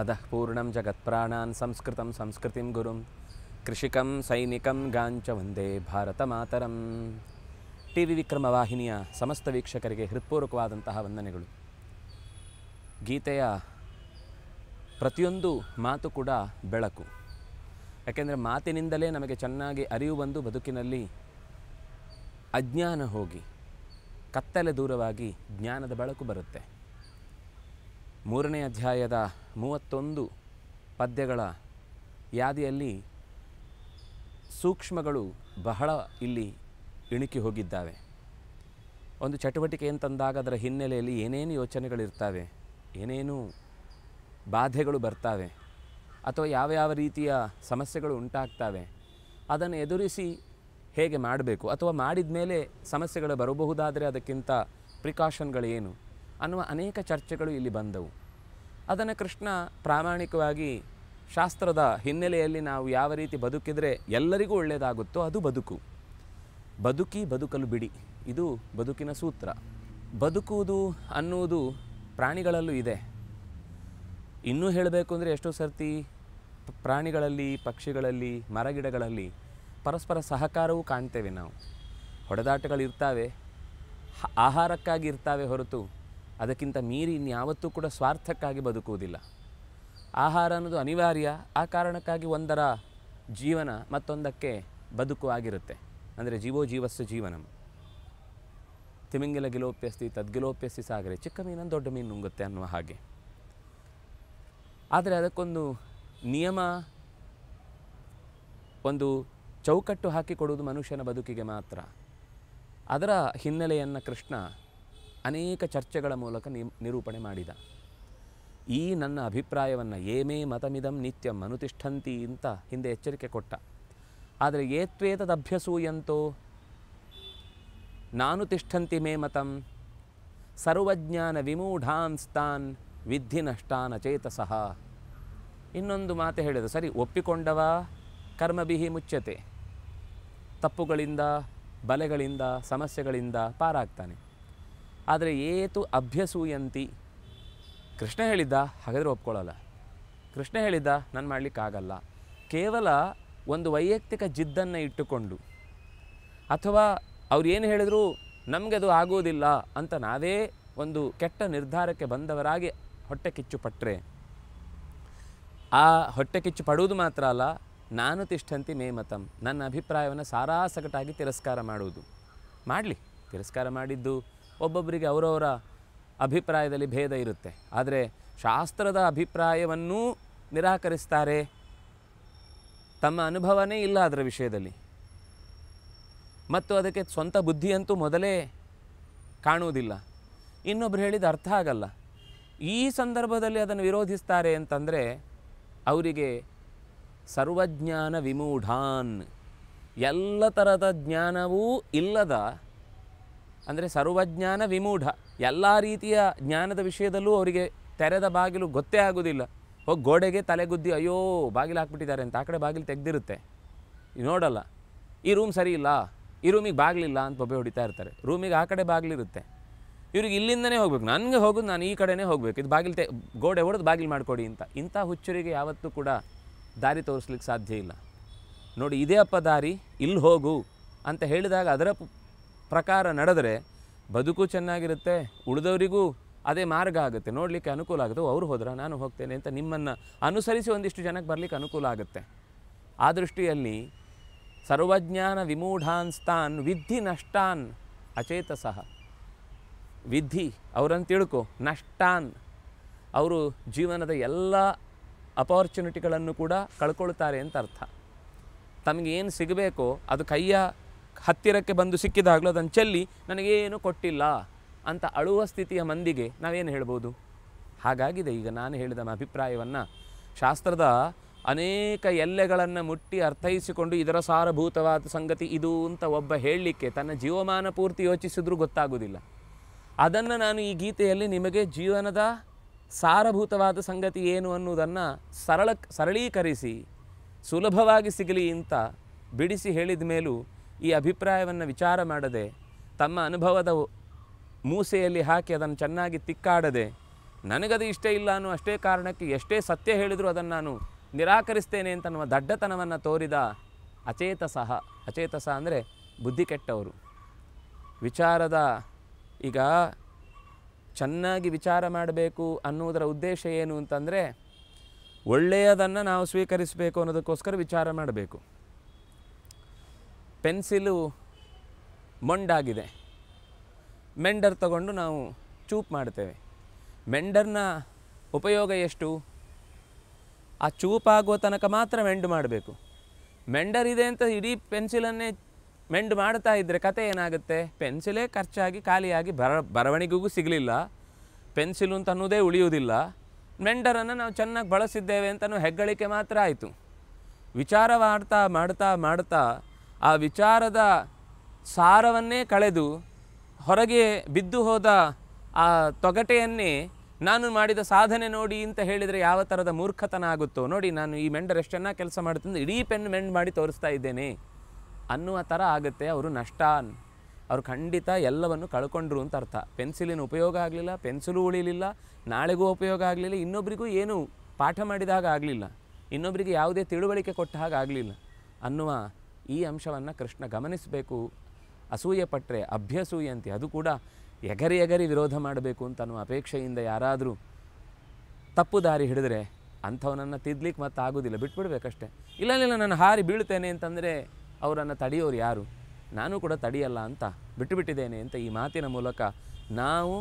अधः ಪೂರ್ಣಂ ಜಗತ್ಪ್ರಾಣಾನ್ ಸಂಸ್ಕೃತಂ ಸಂಸ್ಕೃತಿಂ ಗುರುಂ ಕೃಷಿಕಂ ಸೈನಿಕಂ ಗಾಂಚ ವಂದೇ ಭಾರತ ಮಾತರಂ ಟಿ ವಿ ವಿಕ್ರಮ ವಾಹಿನಿಯ ಸಮಸ್ತ ವೀಕ್ಷಕರಿಗೆ ಹೃತ್ಪೂರ್ವಕವಾದಂತಹ ವಂದನೆಗಳು ಗೀತೆಯ ಪ್ರತಿಯೊಂದು ಮಾತು ಕೂಡ ಬೆಳಕು ಯಾಕೆಂದರೆ ಮಾತಿನಿಂದಲೇ ನಮಗೆ ಚೆನ್ನಾಗಿ ಅರಿವು ಬಂದು ಬದುಕಿನಲ್ಲಿ ಅಜ್ಞಾನ ಹೋಗಿ ಕತ್ತಲೆ ದೂರವಾಗಿ ಜ್ಞಾನದ ಬೆಳಕು ಬರುತ್ತೆ ಮೂರನೇ ಅಧ್ಯಾಯದ ಮೂವತ್ತೊಂದು ಪದ್ಯಗಳ ಯಾದಿಯಲ್ಲಿ ಸೂಕ್ಷ್ಮಗಳು ಬಹಳ ಇಲ್ಲಿ ಇಣುಕಿ ಹೋಗಿದ್ದಾವೆ ಒಂದು ಚಟುವಟಿಕೆ ಅಂತಂದಾಗ ಅದರ ಹಿನ್ನೆಲೆಯಲ್ಲಿ ಏನೇನು ಯೋಚನೆಗಳಿರ್ತವೆ ಏನೇನು ಬಾಧೆಗಳು ಬರ್ತಾವೆ ಅಥವಾ ಯಾವ ಯಾವ ರೀತಿಯ ಸಮಸ್ಯೆಗಳು ಉಂಟಾಗ್ತವೆ ಅದನ್ನು ಎದುರಿಸಿ ಹೇಗೆ ಮಾಡಬೇಕು ಅಥವಾ ಮಾಡಿದ ಮೇಲೆ ಸಮಸ್ಯೆಗಳು ಬರಬಹುದಾದರೆ ಅದಕ್ಕಿಂತ ಪ್ರಿಕಾಷನ್ಗಳೇನು ಅನ್ನುವ ಅನೇಕ ಚರ್ಚೆಗಳು ಇಲ್ಲಿ ಬಂದವು ಅದನ್ನು ಕೃಷ್ಣ ಪ್ರಾಮಾಣಿಕವಾಗಿ ಶಾಸ್ತ್ರದ ಹಿನ್ನೆಲೆಯಲ್ಲಿ ನಾವು ಯಾವ ರೀತಿ ಬದುಕಿದರೆ ಎಲ್ಲರಿಗೂ ಒಳ್ಳೆಯದಾಗುತ್ತೋ ಅದು ಬದುಕು ಬದುಕಿ ಬದುಕಲು ಬಿಡಿ ಇದು ಬದುಕಿನ ಸೂತ್ರ ಬದುಕುವುದು ಅನ್ನುವುದು ಪ್ರಾಣಿಗಳಲ್ಲೂ ಇದೆ ಇನ್ನೂ ಹೇಳಬೇಕು ಅಂದರೆ ಎಷ್ಟೋ ಸರ್ತಿ ಪ್ರಾಣಿಗಳಲ್ಲಿ ಪಕ್ಷಿಗಳಲ್ಲಿ ಮರಗಿಡಗಳಲ್ಲಿ ಪರಸ್ಪರ ಸಹಕಾರವೂ ಕಾಣ್ತೇವೆ ನಾವು ಹೊಡೆದಾಟಗಳಿರ್ತಾವೆ ಆಹಾರಕ್ಕಾಗಿ ಇರ್ತಾವೆ ಹೊರತು ಅದಕ್ಕಿಂತ ಮೀರಿ ಇನ್ಯಾವತ್ತೂ ಕೂಡ ಸ್ವಾರ್ಥಕ್ಕಾಗಿ ಬದುಕುವುದಿಲ್ಲ ಆಹಾರ ಅನ್ನೋದು ಅನಿವಾರ್ಯ ಆ ಕಾರಣಕ್ಕಾಗಿ ಒಂದರ ಜೀವನ ಮತ್ತೊಂದಕ್ಕೆ ಬದುಕು ಆಗಿರುತ್ತೆ ಅಂದರೆ ಜೀವೋ ಜೀವಸ್ಸು ಜೀವನಂ ತಿಮಿಂಗಿಲ ಗಿಲೋಪ್ಯಸ್ತಿ ತದ್ಗಿಲೋಪ್ಯಸ್ತಿ ಸಾಗರೆ ಚಿಕ್ಕ ಮೀನನ್ನು ದೊಡ್ಡ ಮೀನು ನುಂಗುತ್ತೆ ಅನ್ನುವ ಹಾಗೆ ಆದರೆ ಅದಕ್ಕೊಂದು ನಿಯಮ ಒಂದು ಚೌಕಟ್ಟು ಹಾಕಿಕೊಡುವುದು ಮನುಷ್ಯನ ಬದುಕಿಗೆ ಮಾತ್ರ ಅದರ ಹಿನ್ನೆಲೆಯನ್ನು ಕೃಷ್ಣ ಅನೇಕ ಚರ್ಚೆಗಳ ಮೂಲಕ ನಿರೂಪಣೆ ಮಾಡಿದ ಈ ನನ್ನ ಅಭಿಪ್ರಾಯವನ್ನು ಏಮೇ ಮತಮಿದಂ ನಿತ್ಯಂ ಅನುತಿಷ್ಠಂತಿ ಅಂತ ಹಿಂದೆ ಎಚ್ಚರಿಕೆ ಕೊಟ್ಟ ಆದರೆ ಏತ್ವೇತದಭ್ಯಸೂಯಂತೋ ನಾನು ತಿಷ್ಠಂತಿ ಮೇ ಮತಂ ಸರ್ವಜ್ಞಾನ ವಿಮೂಢಾನ್ಸ್ತಾನ್ ವಿಧಿ ನಷ್ಟಾನ ಚೇತಸಃ ಇನ್ನೊಂದು ಮಾತು ಹೇಳಿದ ಸರಿ ಒಪ್ಪಿಕೊಂಡವ ಕರ್ಮಬಿಹಿ ಮುಚ್ಚತೆ ತಪ್ಪುಗಳಿಂದ ಬಲೆಗಳಿಂದ ಸಮಸ್ಯೆಗಳಿಂದ ಪಾರಾಗ್ತಾನೆ ಆದರೆ ಏತು ಅಭ್ಯಸೂಯಂತಿ ಕೃಷ್ಣ ಹೇಳಿದ್ದ ಹಾಗಾದರೆ ಒಪ್ಕೊಳ್ಳಲ್ಲ ಕೃಷ್ಣ ಹೇಳಿದ್ದ ನಾನು ಮಾಡಲಿಕ್ಕಾಗಲ್ಲ ಕೇವಲ ಒಂದು ವೈಯಕ್ತಿಕ ಜಿದ್ದನ್ನು ಇಟ್ಟುಕೊಂಡು ಅಥವಾ ಅವ್ರು ಏನು ಹೇಳಿದರೂ ನಮಗೆ ಅದು ಆಗೋದಿಲ್ಲ ಅಂತ ನಾವೇ ಒಂದು ಕೆಟ್ಟ ನಿರ್ಧಾರಕ್ಕೆ ಬಂದವರಾಗಿ ಹೊಟ್ಟೆ ಕಿಚ್ಚು ಪಟ್ಟರೆ ಆ ಹೊಟ್ಟೆ ಕಿಚ್ಚು ಪಡುವುದು ಮಾತ್ರ ಅಲ್ಲ ನಾನು ತಿಷ್ಠಂತಿ ಮೇ ನನ್ನ ಅಭಿಪ್ರಾಯವನ್ನು ಸಾರಾಸಗಟಾಗಿ ತಿರಸ್ಕಾರ ಮಾಡುವುದು ಮಾಡಲಿ ತಿರಸ್ಕಾರ ಮಾಡಿದ್ದು ಒಬ್ಬೊಬ್ಬರಿಗೆ ಅವರವರ ಅಭಿಪ್ರಾಯದಲ್ಲಿ ಭೇದ ಇರುತ್ತೆ ಆದರೆ ಶಾಸ್ತ್ರದ ಅಭಿಪ್ರಾಯವನ್ನೂ ನಿರಾಕರಿಸ್ತಾರೆ ತಮ್ಮ ಅನುಭವನೇ ಇಲ್ಲ ಅದರ ವಿಷಯದಲ್ಲಿ ಮತ್ತು ಅದಕ್ಕೆ ಸ್ವಂತ ಬುದ್ಧಿಯಂತೂ ಮೊದಲೇ ಕಾಣುವುದಿಲ್ಲ ಇನ್ನೊಬ್ರು ಹೇಳಿದ ಅರ್ಥ ಆಗಲ್ಲ ಈ ಸಂದರ್ಭದಲ್ಲಿ ಅದನ್ನು ವಿರೋಧಿಸ್ತಾರೆ ಅಂತಂದರೆ ಅವರಿಗೆ ಸರ್ವಜ್ಞಾನ ವಿಮೂಢಾನ್ ಎಲ್ಲ ಥರದ ಜ್ಞಾನವೂ ಇಲ್ಲದ ಅಂದರೆ ಸರ್ವಜ್ಞಾನ ವಿಮೂಢ ಎಲ್ಲ ರೀತಿಯ ಜ್ಞಾನದ ವಿಷಯದಲ್ಲೂ ಅವರಿಗೆ ತೆರೆದ ಬಾಗಿಲು ಗೊತ್ತೇ ಆಗೋದಿಲ್ಲ ಹೋಗಿ ಗೋಡೆಗೆ ತಲೆಗುದ್ದಿ ಅಯ್ಯೋ ಬಾಗಿಲು ಹಾಕ್ಬಿಟ್ಟಿದ್ದಾರೆ ಅಂತ ಆ ಕಡೆ ಬಾಗಿಲು ತೆಗೆದಿರುತ್ತೆ ನೋಡಲ್ಲ ಈ ರೂಮ್ ಸರಿ ಇಲ್ಲ ಈ ರೂಮಿಗೆ ಬಾಗಿಲಿಲ್ಲ ಅಂತ ಬೊಬ್ಬೆ ಹೊಡಿತಾ ಇರ್ತಾರೆ ರೂಮಿಗೆ ಆ ಕಡೆ ಬಾಗಿಲಿರುತ್ತೆ ಇವ್ರಿಗೆ ಇಲ್ಲಿಂದನೇ ಹೋಗ್ಬೇಕು ನನಗೆ ಹೋಗೋದು ನಾನು ಈ ಕಡೆನೇ ಹೋಗಬೇಕು ಇದು ಬಾಗಿಲು ತೆ ಗೋಡೆ ಹೊಡೆದು ಬಾಗಿಲು ಮಾಡಿಕೊಡಿ ಅಂತ ಇಂಥ ಹುಚ್ಚರಿಗೆ ಯಾವತ್ತೂ ಕೂಡ ದಾರಿ ತೋರಿಸ್ಲಿಕ್ಕೆ ಸಾಧ್ಯ ಇಲ್ಲ ನೋಡಿ ಇದೇ ಅಪ್ಪ ದಾರಿ ಇಲ್ಲಿ ಹೋಗು ಅಂತ ಹೇಳಿದಾಗ ಅದರ ಪ್ರಕಾರ ನಡೆದರೆ ಬದುಕು ಚೆನ್ನಾಗಿರುತ್ತೆ ಉಳಿದವರಿಗೂ ಅದೇ ಮಾರ್ಗ ಆಗುತ್ತೆ ನೋಡಲಿಕ್ಕೆ ಅನುಕೂಲ ಆಗುತ್ತೆ ಅವರು ಹೋದ್ರೆ ನಾನು ಹೋಗ್ತೇನೆ ಅಂತ ನಿಮ್ಮನ್ನು ಅನುಸರಿಸಿ ಒಂದಿಷ್ಟು ಜನಕ್ಕೆ ಬರಲಿಕ್ಕೆ ಅನುಕೂಲ ಆಗುತ್ತೆ ಆ ದೃಷ್ಟಿಯಲ್ಲಿ ಸರ್ವಜ್ಞಾನ ವಿಮೂಢಾನ್ಸ್ತಾನ್ ವಿದ್ಧಿ ನಷ್ಟಾನ್ ಅಚೇತ ಸಹ ವಿದ್ಧಿ ಅವರನ್ನು ತಿಳ್ಕೊ ನಷ್ಟಾನ್ ಅವರು ಜೀವನದ ಎಲ್ಲ ಅಪಾರ್ಚುನಿಟಿಗಳನ್ನು ಕೂಡ ಕಳ್ಕೊಳ್ತಾರೆ ಅಂತ ಅರ್ಥ ತಮಗೇನು ಸಿಗಬೇಕೋ ಅದು ಕೈಯ ಹತ್ತಿರಕ್ಕೆ ಬಂದು ಸಿಕ್ಕಿದಾಗಲೂ ಅದನ್ನು ಚೆಲ್ಲಿ ನನಗೇನು ಕೊಟ್ಟಿಲ್ಲ ಅಂತ ಅಳುವ ಸ್ಥಿತಿಯ ಮಂದಿಗೆ ನಾವೇನು ಹೇಳ್ಬೋದು ಹಾಗಾಗಿದೆ ಈಗ ನಾನು ಹೇಳಿದ ಅಭಿಪ್ರಾಯವನ್ನು ಶಾಸ್ತ್ರದ ಅನೇಕ ಎಲ್ಲೆಗಳನ್ನು ಮುಟ್ಟಿ ಅರ್ಥೈಸಿಕೊಂಡು ಇದರ ಸಾರಭೂತವಾದ ಸಂಗತಿ ಇದು ಅಂತ ಒಬ್ಬ ಹೇಳಲಿಕ್ಕೆ ತನ್ನ ಜೀವಮಾನ ಪೂರ್ತಿ ಯೋಚಿಸಿದ್ರೂ ಗೊತ್ತಾಗುವುದಿಲ್ಲ ಅದನ್ನು ನಾನು ಈ ಗೀತೆಯಲ್ಲಿ ನಿಮಗೆ ಜೀವನದ ಸಾರಭೂತವಾದ ಸಂಗತಿ ಏನು ಅನ್ನುವುದನ್ನು ಸರಳ ಸರಳೀಕರಿಸಿ ಸುಲಭವಾಗಿ ಸಿಗಲಿ ಅಂತ ಬಿಡಿಸಿ ಹೇಳಿದ ಮೇಲೂ ಈ ಅಭಿಪ್ರಾಯವನ್ನು ವಿಚಾರ ಮಾಡದೆ ತಮ್ಮ ಅನುಭವದ ಮೂಸೆಯಲ್ಲಿ ಹಾಕಿ ಅದನ್ನು ಚೆನ್ನಾಗಿ ತಿಕ್ಕಾಡದೆ ನನಗದು ಇಷ್ಟ ಇಲ್ಲ ಅನ್ನೋ ಅಷ್ಟೇ ಕಾರಣಕ್ಕೆ ಎಷ್ಟೇ ಸತ್ಯ ಹೇಳಿದರೂ ಅದನ್ನು ನಾನು ನಿರಾಕರಿಸ್ತೇನೆ ಅಂತ ನಮ್ಮ ದಡ್ಡತನವನ್ನು ತೋರಿದ ಅಚೇತಸಹ ಅಚೇತಸ ಅಂದರೆ ಬುದ್ಧಿ ಕೆಟ್ಟವರು ವಿಚಾರದ ಈಗ ಚೆನ್ನಾಗಿ ವಿಚಾರ ಮಾಡಬೇಕು ಅನ್ನುವುದರ ಉದ್ದೇಶ ಏನು ಅಂತಂದರೆ ಒಳ್ಳೆಯದನ್ನು ನಾವು ಸ್ವೀಕರಿಸಬೇಕು ಅನ್ನೋದಕ್ಕೋಸ್ಕರ ವಿಚಾರ ಮಾಡಬೇಕು ಪೆನ್ಸಿಲು ಮೊಂಡಾಗಿದೆ ಮೆಂಡರ್ ತಗೊಂಡು ನಾವು ಚೂಪ್ ಮಾಡ್ತೇವೆ ಮೆಂಡರ್ನ ಉಪಯೋಗ ಎಷ್ಟು ಆ ಚೂಪಾಗುವ ತನಕ ಮಾತ್ರ ಮೆಂಡು ಮಾಡಬೇಕು ಮೆಂಡರ್ ಇದೆ ಅಂತ ಇಡೀ ಪೆನ್ಸಿಲನ್ನೇ ಮೆಂಡು ಮಾಡ್ತಾ ಇದ್ದರೆ ಕತೆ ಏನಾಗುತ್ತೆ ಪೆನ್ಸಿಲೇ ಖರ್ಚಾಗಿ ಖಾಲಿಯಾಗಿ ಬರ ಬರವಣಿಗೆಗೂ ಸಿಗಲಿಲ್ಲ ಪೆನ್ಸಿಲು ಅಂತ ಅನ್ನೋದೇ ಉಳಿಯುವುದಿಲ್ಲ ಮೆಂಡರನ್ನು ನಾವು ಚೆನ್ನಾಗಿ ಬಳಸಿದ್ದೇವೆ ಅಂತಲೂ ಹೆಗ್ಗಳಿಕೆ ಮಾತ್ರ ಆಯಿತು ವಿಚಾರವಾಡ್ತಾ ಮಾಡ್ತಾ ಮಾಡ್ತಾ ಆ ವಿಚಾರದ ಸಾರವನ್ನೇ ಕಳೆದು ಹೊರಗೆ ಬಿದ್ದು ಹೋದ ಆ ತೊಗಟೆಯನ್ನೇ ನಾನು ಮಾಡಿದ ಸಾಧನೆ ನೋಡಿ ಅಂತ ಹೇಳಿದರೆ ಯಾವ ಥರದ ಮೂರ್ಖತನ ಆಗುತ್ತೋ ನೋಡಿ ನಾನು ಈ ಮೆಂಡರ್ ಎಷ್ಟು ಚೆನ್ನಾಗಿ ಕೆಲಸ ಮಾಡುತ್ತೆ ಇಡೀ ಪೆನ್ ಮೆಂಡ್ ಮಾಡಿ ತೋರಿಸ್ತಾ ಇದ್ದೇನೆ ಅನ್ನುವ ಥರ ಆಗುತ್ತೆ ಅವರು ನಷ್ಟ ಅವರು ಖಂಡಿತ ಎಲ್ಲವನ್ನು ಕಳ್ಕೊಂಡ್ರು ಅಂತ ಅರ್ಥ ಪೆನ್ಸಿಲಿನ ಉಪಯೋಗ ಆಗಲಿಲ್ಲ ಪೆನ್ಸಿಲು ಉಳಿಲಿಲ್ಲ ನಾಳೆಗೂ ಉಪಯೋಗ ಆಗಲಿಲ್ಲ ಇನ್ನೊಬ್ಬರಿಗೂ ಏನು ಪಾಠ ಮಾಡಿದಾಗ ಆಗಲಿಲ್ಲ ಇನ್ನೊಬ್ಬರಿಗೆ ಯಾವುದೇ ತಿಳುವಳಿಕೆ ಕೊಟ್ಟ ಹಾಗೆ ಆಗಲಿಲ್ಲ ಅನ್ನುವ ಈ ಅಂಶವನ್ನು ಕೃಷ್ಣ ಗಮನಿಸಬೇಕು ಅಸೂಯೆ ಪಟ್ಟರೆ ಅಭ್ಯಸೂಯಂತೆ ಅದು ಕೂಡ ಎಗರಿ ಎಗರಿ ವಿರೋಧ ಮಾಡಬೇಕು ಅಂತ ಅಪೇಕ್ಷೆಯಿಂದ ಯಾರಾದರೂ ತಪ್ಪು ದಾರಿ ಹಿಡಿದ್ರೆ ಅಂಥವನನ್ನು ತಿದ್ದಲಿಕ್ಕೆ ಮತ್ತೆ ಆಗೋದಿಲ್ಲ ಬಿಟ್ಬಿಡ್ಬೇಕಷ್ಟೆ ಇಲ್ಲ ಇಲ್ಲ ನಾನು ಹಾರಿ ಬೀಳ್ತೇನೆ ಅಂತಂದರೆ ಅವರನ್ನು ತಡೆಯೋರು ಯಾರು ನಾನು ಕೂಡ ತಡೆಯಲ್ಲ ಅಂತ ಬಿಟ್ಟುಬಿಟ್ಟಿದ್ದೇನೆ ಅಂತ ಈ ಮಾತಿನ ಮೂಲಕ ನಾವು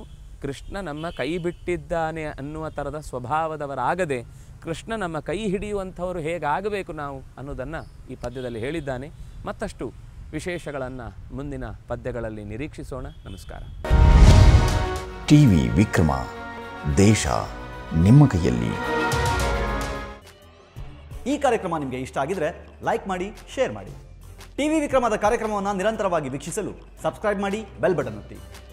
ಕೃಷ್ಣ ನಮ್ಮ ಕೈ ಬಿಟ್ಟಿದ್ದಾನೆ ಅನ್ನುವ ಥರದ ಸ್ವಭಾವದವರಾಗದೆ ಕೃಷ್ಣ ನಮ್ಮ ಕೈ ಹಿಡಿಯುವಂಥವರು ಹೇಗಾಗಬೇಕು ನಾವು ಅನ್ನೋದನ್ನು ಈ ಪದ್ಯದಲ್ಲಿ ಹೇಳಿದ್ದಾನೆ ಮತ್ತಷ್ಟು ವಿಶೇಷಗಳನ್ನು ಮುಂದಿನ ಪದ್ಯಗಳಲ್ಲಿ ನಿರೀಕ್ಷಿಸೋಣ ನಮಸ್ಕಾರ ಟಿವಿ ವಿಕ್ರಮ ದೇಶ ನಿಮ್ಮ ಕೈಯಲ್ಲಿ ಈ ಕಾರ್ಯಕ್ರಮ ನಿಮಗೆ ಇಷ್ಟ ಆಗಿದ್ರೆ ಲೈಕ್ ಮಾಡಿ ಶೇರ್ ಮಾಡಿ ಟಿವಿ ವಿಕ್ರಮದ ಕಾರ್ಯಕ್ರಮವನ್ನು ನಿರಂತರವಾಗಿ ವೀಕ್ಷಿಸಲು ಸಬ್ಸ್ಕ್ರೈಬ್ ಮಾಡಿ ಬೆಲ್ ಬಟನ್ ಒತ್ತಿ